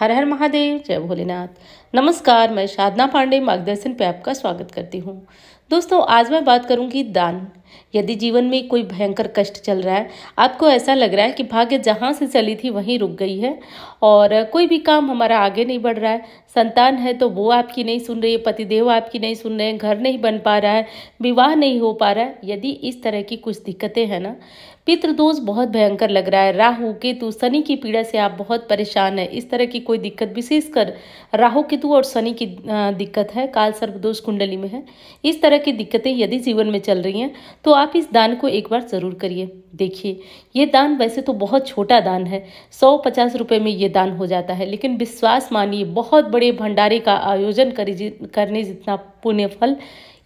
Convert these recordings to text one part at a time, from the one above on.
हर हर महादेव जय भोलेनाथ नमस्कार मैं साधना पांडे मार्गदर्शन पे आपका स्वागत करती हूँ दोस्तों आज मैं बात करूंगी दान यदि जीवन में कोई भयंकर कष्ट चल रहा है आपको ऐसा लग रहा है कि भाग्य जहाँ से चली थी वहीं रुक गई है और कोई भी काम हमारा आगे नहीं बढ़ रहा है संतान है तो वो आपकी नहीं सुन रही है पतिदेव आपकी नहीं सुन रहे हैं घर नहीं बन पा रहा है विवाह नहीं हो पा रहा है यदि इस तरह की कुछ दिक्कतें हैं ना पितृदोष बहुत भयंकर लग रहा है राहु केतु शनि की पीड़ा से आप बहुत परेशान है इस तरह की कोई दिक्कत विशेषकर राहु केतु और शनि की दिक्कत है काल सर्वदोष कुंडली में है इस तरह तरह की दिक्कतें यदि जीवन में चल रही हैं तो आप इस दान को एक बार ज़रूर करिए देखिए ये दान वैसे तो बहुत छोटा दान है सौ पचास रुपये में ये दान हो जाता है लेकिन विश्वास मानिए बहुत बड़े भंडारे का आयोजन करने जितना पुण्य फल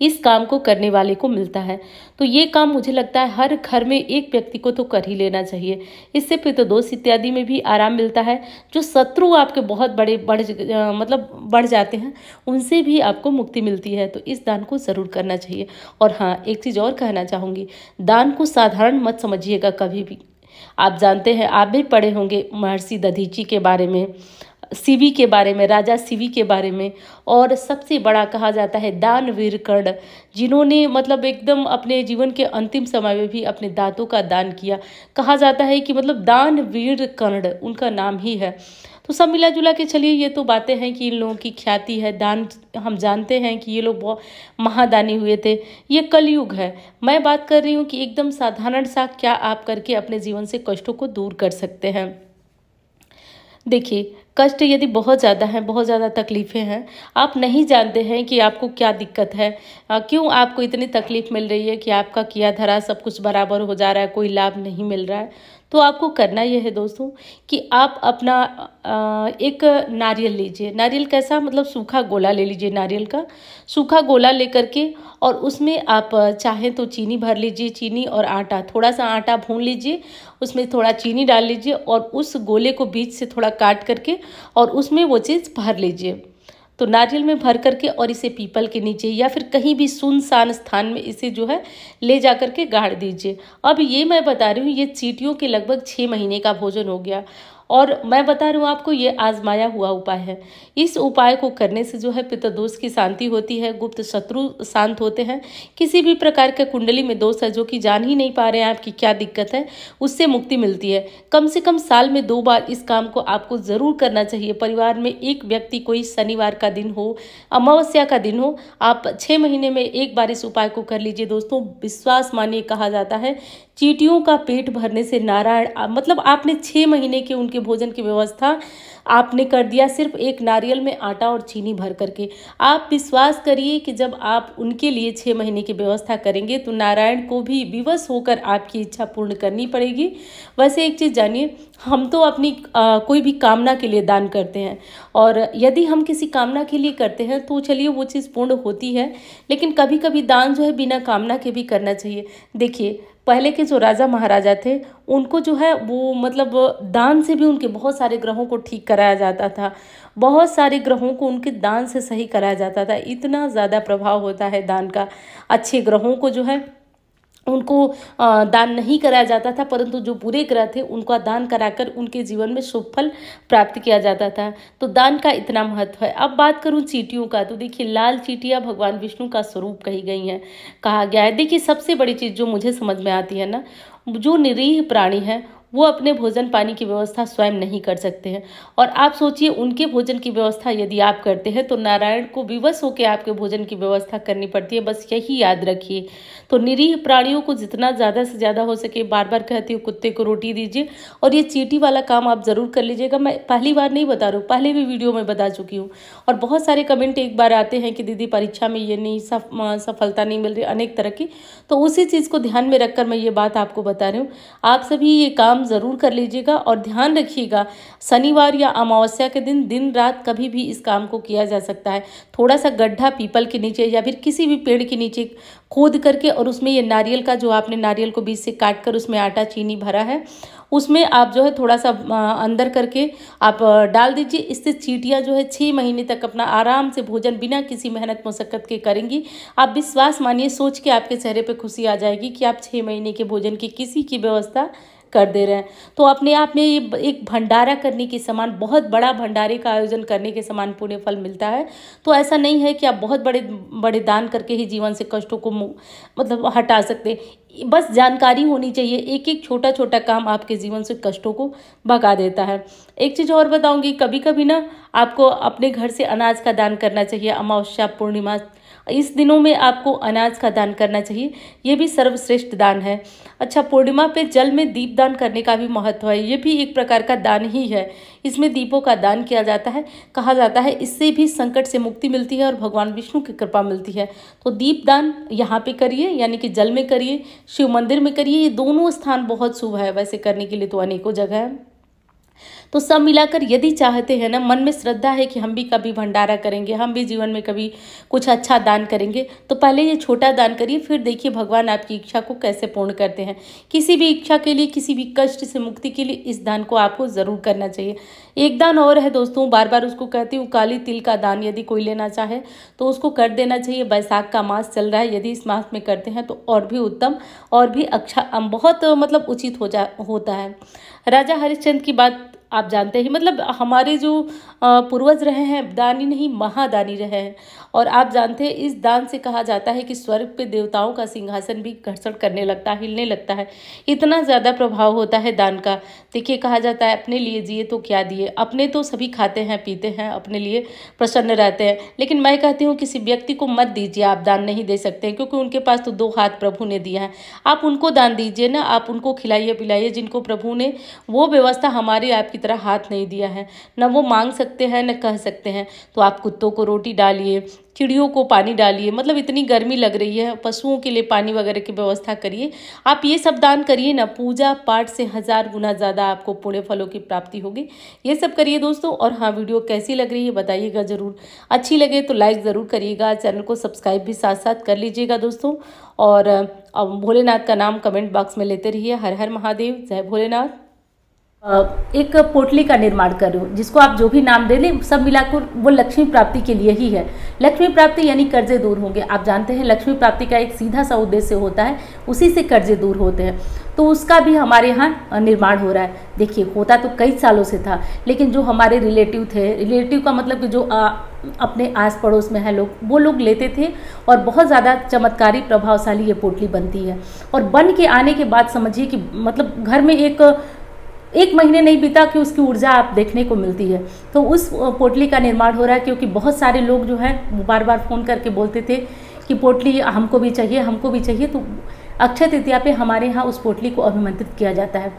इस काम को करने वाले को मिलता है तो ये काम मुझे लगता है हर घर में एक व्यक्ति को तो कर ही लेना चाहिए इससे पितृदोष तो इत्यादि में भी आराम मिलता है जो शत्रु आपके बहुत बड़े बढ़ मतलब बढ़ जाते हैं उनसे भी आपको मुक्ति मिलती है तो इस दान को ज़रूर करना चाहिए और हाँ एक चीज़ और कहना चाहूँगी दान को साधारण मत समझिएगा कभी भी आप जानते हैं आप भी पढ़े होंगे महर्षि दधीची के बारे में शिवी के बारे में राजा शिवी के बारे में और सबसे बड़ा कहा जाता है दानवीर कर्ण जिन्होंने मतलब एकदम अपने जीवन के अंतिम समय में भी अपने दांतों का दान किया कहा जाता है कि मतलब दानवीर कर्ण उनका नाम ही है तो सब मिला जुला के चलिए ये तो बातें हैं कि इन लोगों की ख्याति है दान हम जानते हैं कि ये लोग बहुत महादानी हुए थे ये कलयुग है मैं बात कर रही हूँ कि एकदम साधारण सा क्या आप करके अपने जीवन से कष्टों को दूर कर सकते हैं देखिए कष्ट यदि बहुत ज़्यादा हैं बहुत ज़्यादा तकलीफ़ें हैं आप नहीं जानते हैं कि आपको क्या दिक्कत है क्यों आपको इतनी तकलीफ़ मिल रही है कि आपका किया धरा सब कुछ बराबर हो जा रहा है कोई लाभ नहीं मिल रहा है तो आपको करना यह है दोस्तों कि आप अपना एक नारियल लीजिए नारियल कैसा मतलब सूखा गोला ले लीजिए नारियल का सूखा गोला लेकर के और उसमें आप चाहें तो चीनी भर लीजिए चीनी और आटा थोड़ा सा आटा भून लीजिए उसमें थोड़ा चीनी डाल लीजिए और उस गोले को बीच से थोड़ा काट करके और उसमें वो चीज़ भर लीजिए तो नारियल में भर करके और इसे पीपल के नीचे या फिर कहीं भी सुनसान स्थान में इसे जो है ले जा करके गाड़ दीजिए अब ये मैं बता रही हूँ ये चीटियों के लगभग छः महीने का भोजन हो गया और मैं बता रही हूँ आपको ये आजमाया हुआ उपाय है इस उपाय को करने से जो है पितृदोष की शांति होती है गुप्त शत्रु शांत होते हैं किसी भी प्रकार के कुंडली में दोष है जो कि जान ही नहीं पा रहे हैं आपकी क्या दिक्कत है उससे मुक्ति मिलती है कम से कम साल में दो बार इस काम को आपको ज़रूर करना चाहिए परिवार में एक व्यक्ति कोई शनिवार का दिन हो अमावस्या का दिन हो आप छः महीने में एक बार इस उपाय को कर लीजिए दोस्तों विश्वास मानिए कहा जाता है चीटियों का पेट भरने से नारायण मतलब आपने छः महीने के उन उनके भोजन की व्यवस्था आपने कर दिया सिर्फ एक नारियल में आटा और चीनी भर करके आप विश्वास करिए कि जब आप उनके लिए छः महीने की व्यवस्था करेंगे तो नारायण को भी विवश होकर आपकी इच्छा पूर्ण करनी पड़ेगी वैसे एक चीज़ जानिए हम तो अपनी आ, कोई भी कामना के लिए दान करते हैं और यदि हम किसी कामना के लिए करते हैं तो चलिए वो चीज़ पूर्ण होती है लेकिन कभी कभी दान जो है बिना कामना के भी करना चाहिए देखिए पहले के जो राजा महाराजा थे उनको जो है वो मतलब दान से भी उनके बहुत सारे ग्रहों को ठीक कराया जाता था बहुत सारे ग्रहों को उनके दान से सही कराया जाता था इतना ज़्यादा प्रभाव होता है दान का अच्छे ग्रहों को जो है उनको दान नहीं कराया जाता था परंतु जो बुरे ग्रह थे उनका दान कराकर उनके जीवन में शुभ फल प्राप्त किया जाता था तो दान का इतना महत्व है अब बात करूं चीटियों का तो देखिए लाल चीटियाँ भगवान विष्णु का स्वरूप कही गई हैं कहा गया है देखिए सबसे बड़ी चीज़ जो मुझे समझ में आती है ना जो निरीह प्राणी है वो अपने भोजन पानी की व्यवस्था स्वयं नहीं कर सकते हैं और आप सोचिए उनके भोजन की व्यवस्था यदि आप करते हैं तो नारायण को विवश होकर आपके भोजन की व्यवस्था करनी पड़ती है बस यही याद रखिए तो निरीह प्राणियों को जितना ज़्यादा से ज़्यादा हो सके बार बार कहती हूँ कुत्ते को रोटी दीजिए और ये चीटी वाला काम आप ज़रूर कर लीजिएगा मैं पहली बार नहीं बता रहा हूँ पहले भी वीडियो में बता चुकी हूँ और बहुत सारे कमेंट एक बार आते हैं कि दीदी परीक्षा में ये नहीं सफलता नहीं मिल रही अनेक तरह की तो उसी चीज़ को ध्यान में रखकर मैं ये बात आपको बता रही हूँ आप सभी ये काम काम ज़रूर कर लीजिएगा और ध्यान रखिएगा शनिवार या अमावस्या के दिन दिन रात कभी भी इस काम को किया जा सकता है थोड़ा सा गड्ढा पीपल के नीचे या फिर किसी भी पेड़ के नीचे खोद करके और उसमें ये नारियल का जो आपने नारियल को बीज से काट कर उसमें आटा चीनी भरा है उसमें आप जो है थोड़ा सा अंदर करके आप डाल दीजिए इससे चीटियाँ जो है छः महीने तक अपना आराम से भोजन बिना किसी मेहनत मशक्क़त के करेंगी आप विश्वास मानिए सोच के आपके चेहरे पर खुशी आ जाएगी कि आप छः महीने के भोजन की किसी की व्यवस्था कर दे रहे हैं तो अपने आप में ये एक भंडारा करने के समान बहुत बड़ा भंडारे का आयोजन करने के समान पुण्य फल मिलता है तो ऐसा नहीं है कि आप बहुत बड़े बड़े दान करके ही जीवन से कष्टों को मतलब हटा सकते बस जानकारी होनी चाहिए एक एक छोटा छोटा काम आपके जीवन से कष्टों को भगा देता है एक चीज़ और बताऊंगी कभी कभी ना आपको अपने घर से अनाज का दान करना चाहिए अमावस्या पूर्णिमा इस दिनों में आपको अनाज का दान करना चाहिए ये भी सर्वश्रेष्ठ दान है अच्छा पूर्णिमा पे जल में दीप दान करने का भी महत्व है ये भी एक प्रकार का दान ही है इसमें दीपों का दान किया जाता है कहा जाता है इससे भी संकट से मुक्ति मिलती है और भगवान विष्णु की कृपा मिलती है तो दीप दान यहाँ पे करिए यानी कि जल में करिए शिव मंदिर में करिए ये दोनों स्थान बहुत शुभ है वैसे करने के लिए तो अनेकों जगह है तो सब मिलाकर यदि चाहते हैं ना मन में श्रद्धा है कि हम भी कभी भंडारा करेंगे हम भी जीवन में कभी कुछ अच्छा दान करेंगे तो पहले ये छोटा दान करिए फिर देखिए भगवान आपकी इच्छा को कैसे पूर्ण करते हैं किसी भी इच्छा के लिए किसी भी कष्ट से मुक्ति के लिए इस दान को आपको ज़रूर करना चाहिए एक दान और है दोस्तों बार बार उसको कहती हूँ काली तिल का दान यदि कोई लेना चाहे तो उसको कर देना चाहिए बैसाख का मास चल रहा है यदि इस मास में करते हैं तो और भी उत्तम और भी अच्छा बहुत मतलब उचित हो जा होता है राजा हरिश्चंद्र की बात आप जानते ही मतलब हमारे जो पूर्वज रहे हैं दानी नहीं महादानी रहे हैं और आप जानते हैं इस दान से कहा जाता है कि स्वर्ग पे देवताओं का सिंहासन भी घर्षण करने लगता है हिलने लगता है इतना ज़्यादा प्रभाव होता है दान का देखिए कहा जाता है अपने लिए जिए तो क्या दिए अपने तो सभी खाते हैं पीते हैं अपने लिए प्रसन्न रहते हैं लेकिन मैं कहती हूँ किसी व्यक्ति को मत दीजिए आप दान नहीं दे सकते हैं क्योंकि उनके पास तो दो हाथ प्रभु ने दिया है आप उनको दान दीजिए ना आप उनको खिलाइए पिलाइए जिनको प्रभु ने वो व्यवस्था हमारे आपकी तरह हाथ नहीं दिया है ना वो मांग सकते हैं न कह सकते हैं तो आप कुत्तों को रोटी डालिए चिड़ियों को पानी डालिए मतलब इतनी गर्मी लग रही है पशुओं के लिए पानी वगैरह की व्यवस्था करिए आप ये सब दान करिए ना पूजा पाठ से हज़ार गुना ज़्यादा आपको पुण्य फलों की प्राप्ति होगी ये सब करिए दोस्तों और हाँ वीडियो कैसी लग रही है बताइएगा ज़रूर अच्छी लगे तो लाइक ज़रूर करिएगा चैनल को सब्सक्राइब भी साथ साथ कर लीजिएगा दोस्तों और भोलेनाथ का नाम कमेंट बॉक्स में लेते रहिए हर हर महादेव जय भोलेनाथ एक पोटली का निर्माण कर रही जिसको आप जो भी नाम दे लें सब मिलाकर वो लक्ष्मी प्राप्ति के लिए ही है लक्ष्मी प्राप्ति यानी कर्जे दूर होंगे आप जानते हैं लक्ष्मी प्राप्ति का एक सीधा सा उद्देश्य होता है उसी से कर्जे दूर होते हैं तो उसका भी हमारे यहाँ निर्माण हो रहा है देखिए होता तो कई सालों से था लेकिन जो हमारे रिलेटिव थे रिलेटिव का मतलब कि जो आ, अपने आस पड़ोस में है लोग वो लोग लेते थे और बहुत ज़्यादा चमत्कारी प्रभावशाली ये पोटली बनती है और बन के आने के बाद समझिए कि मतलब घर में एक एक महीने नहीं बीता कि उसकी ऊर्जा आप देखने को मिलती है तो उस पोटली का निर्माण हो रहा है क्योंकि बहुत सारे लोग जो हैं बार बार फ़ोन करके बोलते थे कि पोटली हमको भी चाहिए हमको भी चाहिए तो अक्षय तृतीया पे हमारे यहाँ उस पोटली को अभिमंत्रित किया जाता है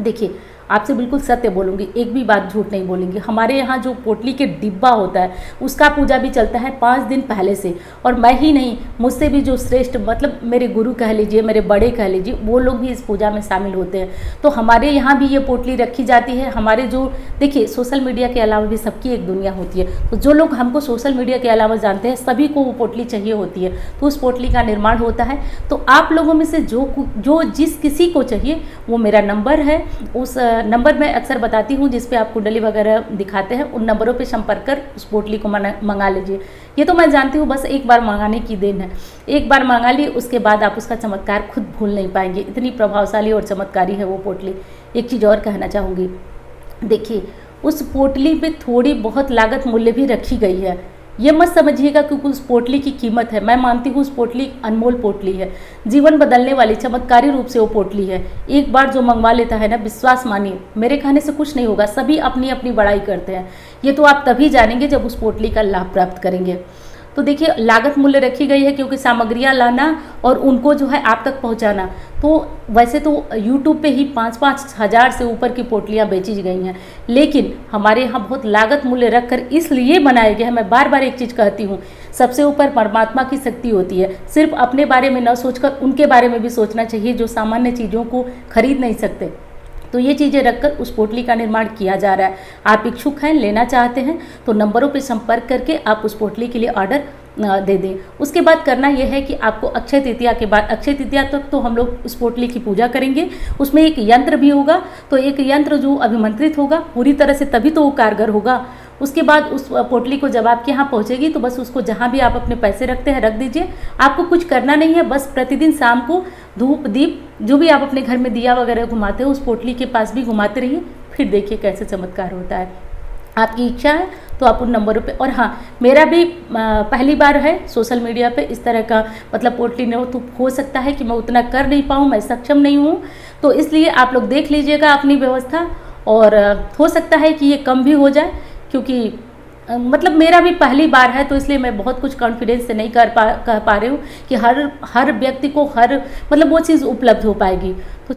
देखिए आपसे बिल्कुल सत्य बोलूँगी एक भी बात झूठ नहीं बोलेंगी हमारे यहाँ जो पोटली के डिब्बा होता है उसका पूजा भी चलता है पाँच दिन पहले से और मैं ही नहीं मुझसे भी जो श्रेष्ठ मतलब मेरे गुरु कह लीजिए मेरे बड़े कह लीजिए वो लोग भी इस पूजा में शामिल होते हैं तो हमारे यहाँ भी ये पोटली रखी जाती है हमारे जो देखिए सोशल मीडिया के अलावा भी सबकी एक दुनिया होती है तो जो लोग हमको सोशल मीडिया के अलावा जानते हैं सभी को वो पोटली चाहिए होती है तो उस पोटली का निर्माण होता है तो आप लोगों में से जो जो जिस किसी को चाहिए वो मेरा नंबर है उस नंबर मैं अक्सर बताती हूँ जिसपे आप कुंडली वगैरह दिखाते हैं उन नंबरों पे संपर्क कर उस पोटली को मंगा लीजिए ये तो मैं जानती हूँ बस एक बार मंगाने की देन है एक बार मंगा ली उसके बाद आप उसका चमत्कार खुद भूल नहीं पाएंगे इतनी प्रभावशाली और चमत्कारी है वो पोटली एक चीज़ और कहना चाहूँगी देखिए उस पोटली पर थोड़ी बहुत लागत मूल्य भी रखी गई है ये मत समझिएगा क्योंकि उस पोटली की कीमत है मैं मानती हूँ उस पोटली अनमोल पोटली है जीवन बदलने वाली चमत्कारी रूप से वो पोटली है एक बार जो मंगवा लेता है ना विश्वास मानिए मेरे खाने से कुछ नहीं होगा सभी अपनी अपनी बड़ाई करते हैं ये तो आप तभी जानेंगे जब उस पोटली का लाभ प्राप्त करेंगे तो देखिए लागत मूल्य रखी गई है क्योंकि सामग्रियाँ लाना और उनको जो है आप तक पहुँचाना तो वैसे तो यूट्यूब पे ही पाँच पाँच हज़ार से ऊपर की पोटलियाँ बेची गई हैं लेकिन हमारे यहाँ बहुत लागत मूल्य रखकर इसलिए बनाया गया है मैं बार बार एक चीज़ कहती हूँ सबसे ऊपर परमात्मा की शक्ति होती है सिर्फ अपने बारे में न सोचकर उनके बारे में भी सोचना चाहिए जो सामान्य चीज़ों को खरीद नहीं सकते तो ये चीज़ें रखकर उस पोटली का निर्माण किया जा रहा है आप इच्छुक हैं लेना चाहते हैं तो नंबरों पर संपर्क करके आप उस पोटली के लिए ऑर्डर दे दें उसके बाद करना यह है कि आपको अक्षय तृतीया के बाद अक्षय तृतीया तक तो हम लोग उस पोटली की पूजा करेंगे उसमें एक यंत्र भी होगा तो एक यंत्र जो अभिमंत्रित होगा पूरी तरह से तभी तो वो कारगर होगा उसके बाद उस पोटली को जब आपके यहाँ पहुँचेगी तो बस उसको जहाँ भी आप अपने पैसे रखते हैं रख दीजिए आपको कुछ करना नहीं है बस प्रतिदिन शाम को धूप दीप जो भी आप अपने घर में दिया वगैरह घुमाते हो उस पोटली के पास भी घुमाते रहिए फिर देखिए कैसे चमत्कार होता है आपकी इच्छा है तो आप उन नंबरों पे और हाँ मेरा भी पहली बार है सोशल मीडिया पे इस तरह का मतलब पोर्टली हो तो हो सकता है कि मैं उतना कर नहीं पाऊँ मैं सक्षम नहीं हूँ तो इसलिए आप लोग देख लीजिएगा अपनी व्यवस्था और हो सकता है कि ये कम भी हो जाए क्योंकि मतलब मेरा भी पहली बार है तो इसलिए मैं बहुत कुछ कॉन्फिडेंस से नहीं कर पा कह पा रही हूँ कि हर हर व्यक्ति को हर मतलब वो चीज़ उपलब्ध हो पाएगी तो